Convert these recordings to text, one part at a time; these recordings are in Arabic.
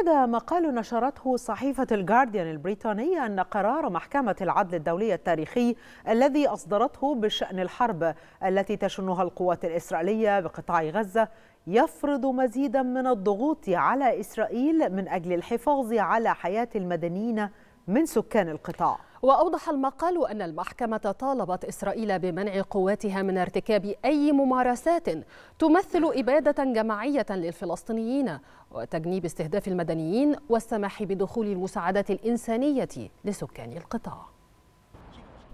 أكد مقال نشرته صحيفة الجارديان البريطانية أن قرار محكمة العدل الدولية التاريخي الذي أصدرته بشأن الحرب التي تشنها القوات الإسرائيلية بقطاع غزة يفرض مزيدا من الضغوط على إسرائيل من أجل الحفاظ على حياة المدنيين من سكان القطاع وأوضح المقال أن المحكمة طالبت إسرائيل بمنع قواتها من ارتكاب أي ممارسات تمثل إبادة جماعية للفلسطينيين وتجنيب استهداف المدنيين والسماح بدخول المساعدات الإنسانية لسكان القطاع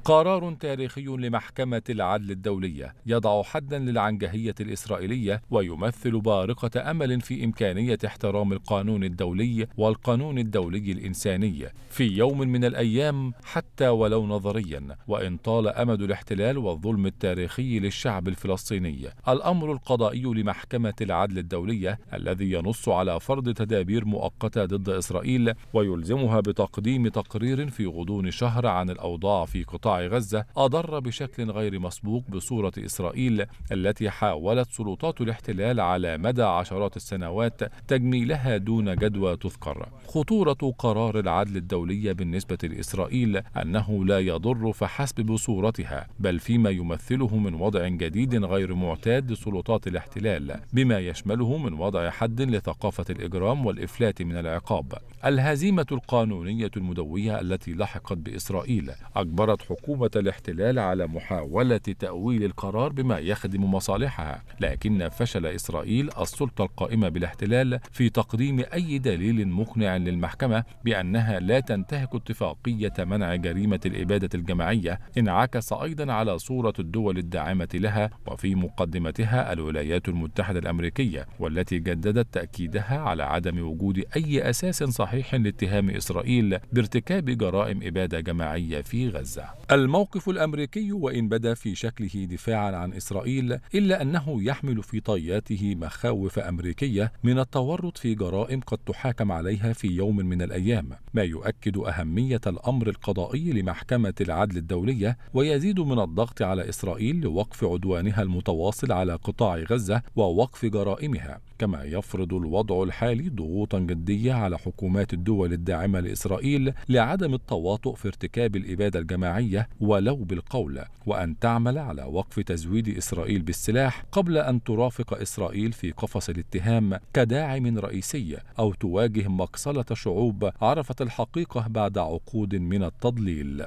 قرار تاريخي لمحكمة العدل الدولية يضع حدا للعنجهية الإسرائيلية ويمثل بارقة أمل في إمكانية احترام القانون الدولي والقانون الدولي الإنساني في يوم من الأيام حتى ولو نظريا وإن طال أمد الاحتلال والظلم التاريخي للشعب الفلسطيني الأمر القضائي لمحكمة العدل الدولية الذي ينص على فرض تدابير مؤقتة ضد إسرائيل ويلزمها بتقديم تقرير في غضون شهر عن الأوضاع في قطاع غزة أضر بشكل غير مسبوق بصورة إسرائيل التي حاولت سلطات الاحتلال على مدى عشرات السنوات تجميلها دون جدوى تذكر خطورة قرار العدل الدولي بالنسبة لإسرائيل أنه لا يضر فحسب بصورتها بل فيما يمثله من وضع جديد غير معتاد لسلطات الاحتلال بما يشمله من وضع حد لثقافة الإجرام والإفلات من العقاب الهزيمة القانونية المدوية التي لحقت بإسرائيل أجبرت حكومة حكومة الاحتلال على محاولة تأويل القرار بما يخدم مصالحها لكن فشل إسرائيل السلطة القائمة بالاحتلال في تقديم أي دليل مقنع للمحكمة بأنها لا تنتهك اتفاقية منع جريمة الإبادة الجماعية انعكس أيضا على صورة الدول الداعمة لها وفي مقدمتها الولايات المتحدة الأمريكية والتي جددت تأكيدها على عدم وجود أي أساس صحيح لاتهام إسرائيل بارتكاب جرائم إبادة جماعية في غزة الموقف الامريكي وان بدا في شكله دفاعا عن اسرائيل الا انه يحمل في طياته مخاوف امريكيه من التورط في جرائم قد تحاكم عليها في يوم من الايام ما يؤكد اهميه الامر القضائي لمحكمه العدل الدوليه ويزيد من الضغط على اسرائيل لوقف عدوانها المتواصل على قطاع غزه ووقف جرائمها كما يفرض الوضع الحالي ضغوطا جديه على حكومات الدول الداعمه لاسرائيل لعدم التواطؤ في ارتكاب الاباده الجماعيه ولو بالقول وأن تعمل على وقف تزويد إسرائيل بالسلاح قبل أن ترافق إسرائيل في قفص الاتهام كداعم رئيسي أو تواجه مقصلة شعوب عرفت الحقيقة بعد عقود من التضليل